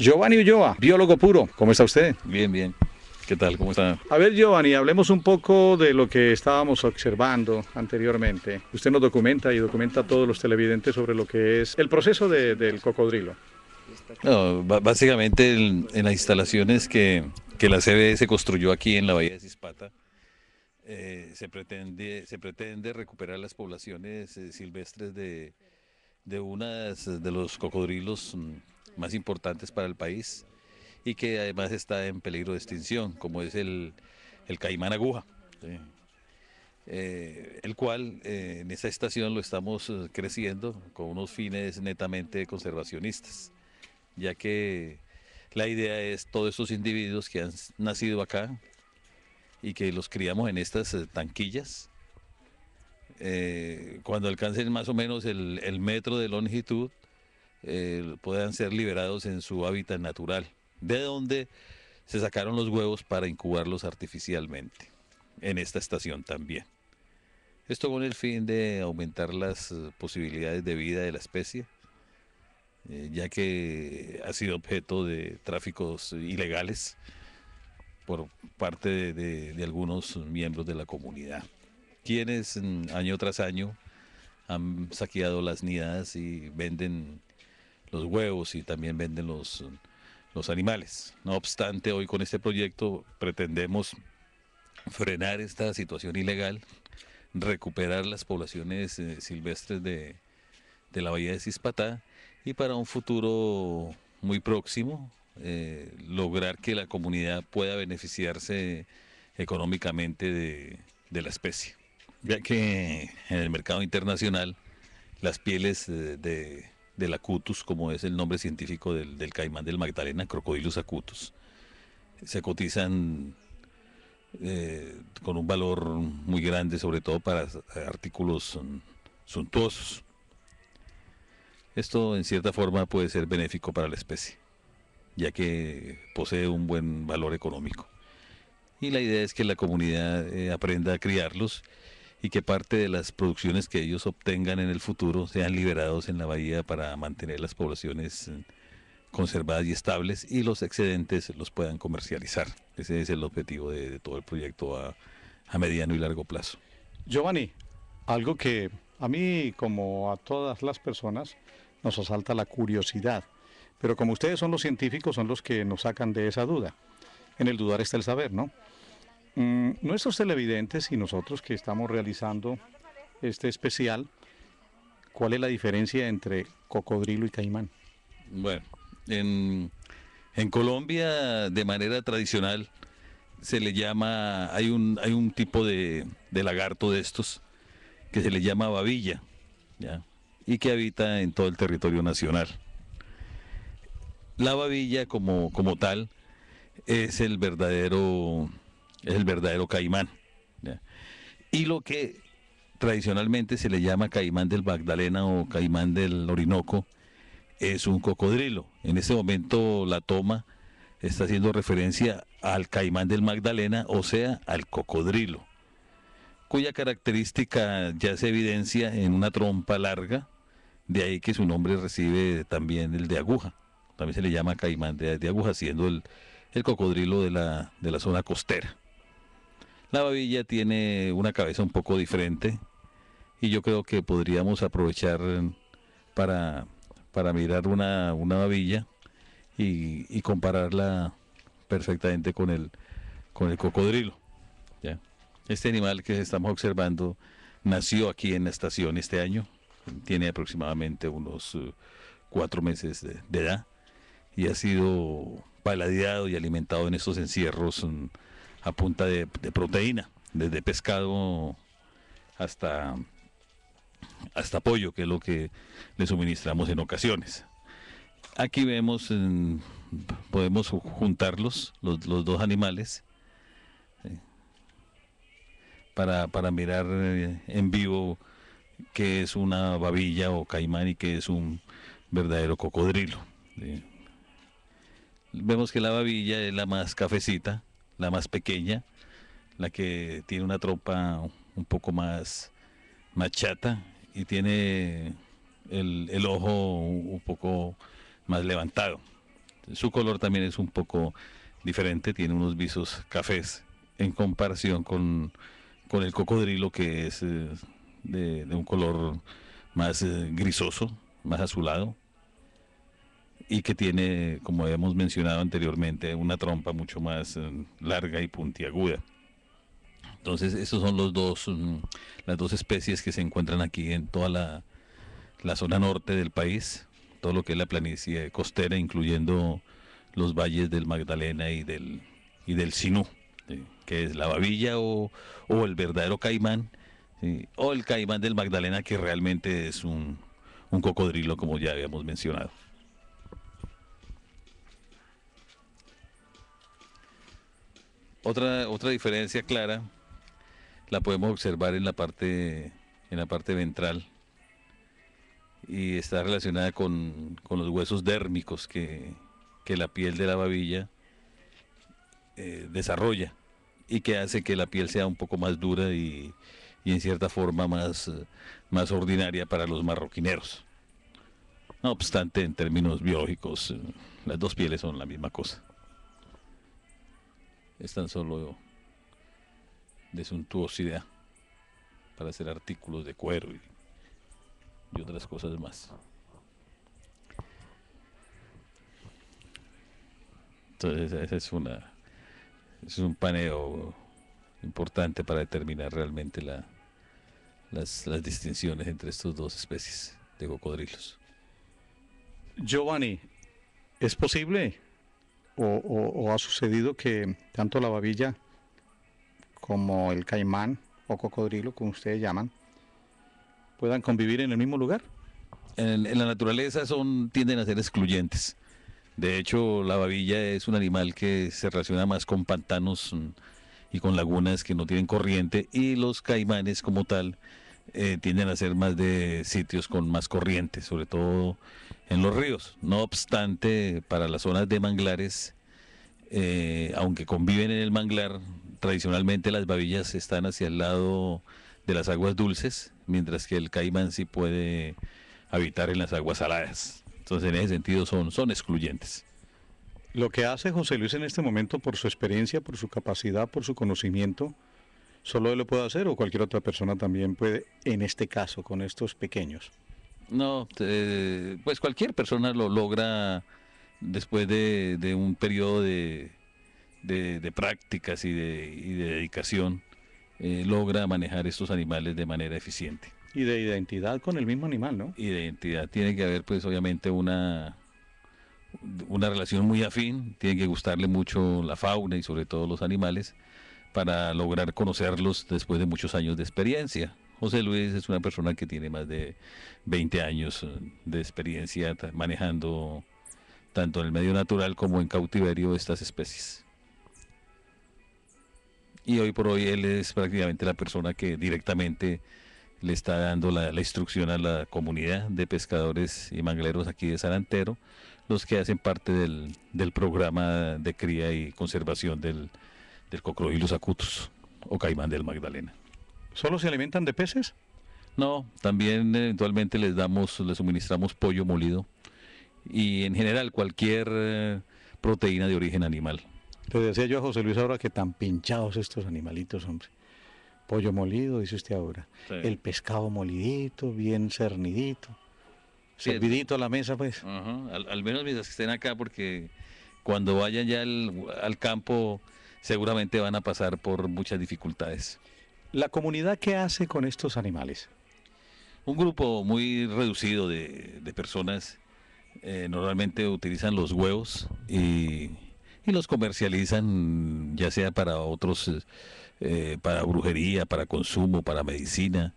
Giovanni Ulloa, biólogo puro, ¿cómo está usted? Bien, bien. ¿Qué tal? ¿Cómo está? A ver, Giovanni, hablemos un poco de lo que estábamos observando anteriormente. Usted nos documenta y documenta a todos los televidentes sobre lo que es el proceso del cocodrilo. básicamente en, las instalaciones que, que la CBS construyó aquí en la Bahía de Cispata, eh, se, pretende, recuperar las poblaciones eh, silvestres de, unos de los cocodrilos mm, más importantes para el país y que además está en peligro de extinción, como es el, caimán aguja, eh, el cual eh, en esa estación lo estamos eh, creciendo con unos fines netamente conservacionistas, ya que la idea es todos esos individuos que han nacido acá y que los criamos en estas tanquillas, cuando alcancen más o menos el, el metro de longitud, eh, puedan ser liberados en su hábitat natural, de donde se sacaron los huevos para incubarlos artificialmente, en esta estación también. Esto con el fin de aumentar las eh, posibilidades de vida de la especie, eh, ya que ha sido objeto de tráficos ilegales por parte de, algunos miembros de la comunidad, quienes mm, año tras año han saqueado las nidas y venden los huevos y también venden los, los animales. No obstante, hoy con este proyecto pretendemos frenar esta situación ilegal, recuperar las poblaciones eh, silvestres de, la bahía de Cispatá y para un futuro muy próximo eh, lograr que la comunidad pueda beneficiarse económicamente de, la especie. Ya que en el mercado internacional las pieles eh, de del acutus, como es el nombre científico del, caimán del Magdalena, Crocodilus acutus. Se cotizan eh, con un valor muy grande, sobre todo para artículos suntuosos. Esto en cierta forma puede ser benéfico para la especie, ya que posee un buen valor económico. Y la idea es que la comunidad eh, aprenda a criarlos y que parte de las producciones que ellos obtengan en el futuro sean liberados en la bahía para mantener las poblaciones eh, conservadas y estables y los excedentes los puedan comercializar. Ese es el objetivo de, todo el proyecto a mediano y largo plazo. Giovanni, algo que a mí como a todas las personas nos asalta la curiosidad, pero como ustedes son los científicos son los que nos sacan de esa duda. En el dudar está el saber, ¿no? Mm, nuestros televidentes y nosotros que estamos realizando este especial, ¿cuál es la diferencia entre cocodrilo y caimán? Bueno, en, Colombia de manera tradicional se le llama, hay un, hay un tipo de, lagarto de estos que se le llama babilla, ¿ya? y que habita en todo el territorio nacional. La babilla como, como tal es el verdadero es el verdadero caimán. Y lo que tradicionalmente se le llama caimán del Magdalena o caimán del Orinoco es un cocodrilo. En este momento la toma está haciendo referencia al caimán del Magdalena, o sea, al cocodrilo, cuya característica ya se evidencia en una trompa larga, de ahí que su nombre recibe también el de aguja. También se le llama caimán de, de aguja, siendo el, el cocodrilo de la, de la zona costera. La babilla tiene una cabeza un poco diferente y yo creo que podríamos aprovechar para, para mirar una, babilla y, compararla perfectamente con el, con el cocodrilo. Este animal que estamos observando nació aquí en la estación este año, tiene aproximadamente unos eh, cuatro meses de, de edad y ha sido paladeado y alimentado en estos encierros mm, punta de, proteína, desde pescado hasta, hasta pollo, que es lo que le suministramos en ocasiones. Aquí vemos, podemos juntarlos, los, los dos animales, eh, para, para, mirar eh, en vivo qué es una babilla o caimán y qué es un verdadero cocodrilo. Eh. Vemos que la babilla es la más cafecita la más pequeña, la que tiene una tropa un poco más, machata y tiene el, ojo un poco más levantado. Su color también es un poco diferente, tiene unos visos cafés en comparación con, el cocodrilo que es eh, de un color más eh, grisoso, más azulado y que tiene, como habíamos mencionado anteriormente, una trompa mucho más eh, larga y puntiaguda. Entonces, esos son los dos, mm, las dos especies que se encuentran aquí en toda la, zona norte del país, todo lo que es la planicie costera, incluyendo los valles del Magdalena y del, y del Sinú, que es la babilla o, el verdadero caimán, o el caimán del Magdalena, que realmente es un cocodrilo, como ya habíamos mencionado. Otra, diferencia clara la podemos observar en la parte, en la parte ventral y está relacionada con, los huesos dérmicos que, la piel de la babilla eh, desarrolla y que hace que la piel sea un poco más dura y, y en cierta forma más, más ordinaria para los marroquineros. No obstante, en términos biológicos, eh, las dos pieles son la misma cosa es tan solo de suntuosidad para hacer artículos de cuero y, y otras cosas más. Entonces, ese es, una, es un paneo importante para determinar realmente la, las, las distinciones entre estas dos especies de cocodrilos. Giovanni, ¿es posible o, ha sucedido que tanto la babilla como el caimán o cocodrilo, como ustedes llaman, puedan convivir en el mismo lugar. En, en, la naturaleza son tienden a ser excluyentes. De hecho, la babilla es un animal que se relaciona más con pantanos y con lagunas que no tienen corriente y los caimanes como tal eh, tienden a ser más de sitios con más corriente, sobre todo en los ríos. No obstante, para las zonas de manglares, eh, aunque conviven en el manglar, tradicionalmente las babillas están hacia el lado de las aguas dulces, mientras que el caimán sí puede habitar en las aguas saladas. Entonces, en ese sentido, son, son excluyentes. Lo que hace José Luis en este momento, por su experiencia, por su capacidad, por su conocimiento, ¿Solo él lo puede hacer o cualquier otra persona también puede, en este caso, con estos pequeños? No, pues cualquier persona lo logra después de, un periodo de, prácticas y, de, dedicación, eh, logra manejar estos animales de manera eficiente. Y de identidad con el mismo animal, ¿no? de identidad. Tiene que haber, pues, obviamente una, una relación muy afín, tiene que gustarle mucho la fauna y sobre todo los animales para lograr conocerlos después de muchos años de experiencia. José Luis es una persona que tiene más de 20 años eh, de experiencia manejando tanto en el medio natural como en cautiverio estas especies. Y hoy por hoy él es prácticamente la persona que directamente le está dando la, instrucción a la comunidad de pescadores y mangleros aquí de San los que hacen parte del, del programa de cría y conservación del, del los acutos... o caimán del Magdalena. ¿Solo se alimentan de peces? No, también eventualmente les damos, les suministramos pollo molido y en general cualquier eh, proteína de origen animal. ...te decía yo a José Luis ahora que tan pinchados estos animalitos, hombre. Pollo molido, dice usted ahora. El pescado molidito, bien cernidito. servidito a la mesa, pues. al, menos mientras estén acá, porque cuando vayan ya al campo seguramente van a pasar por muchas dificultades. ¿La comunidad qué hace con estos animales? Un grupo muy reducido de, personas eh, normalmente utilizan los huevos y, los comercializan ya sea para otros, eh, eh, para brujería, para consumo, para medicina,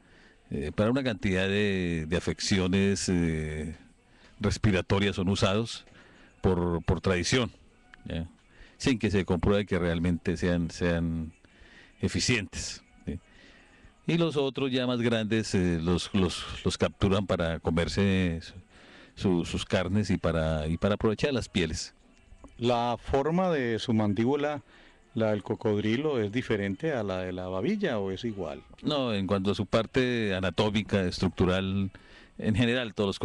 para una cantidad de, afecciones respiratorias son usados por, tradición sin que se compruebe que realmente sean, sean eficientes. Y los otros ya más grandes eh, los, los, capturan para comerse sus carnes y para, para aprovechar las pieles. La forma de su mandíbula, la del cocodrilo, es diferente a la de la babilla o es igual? No, en cuanto a su parte anatómica, estructural, en general todos los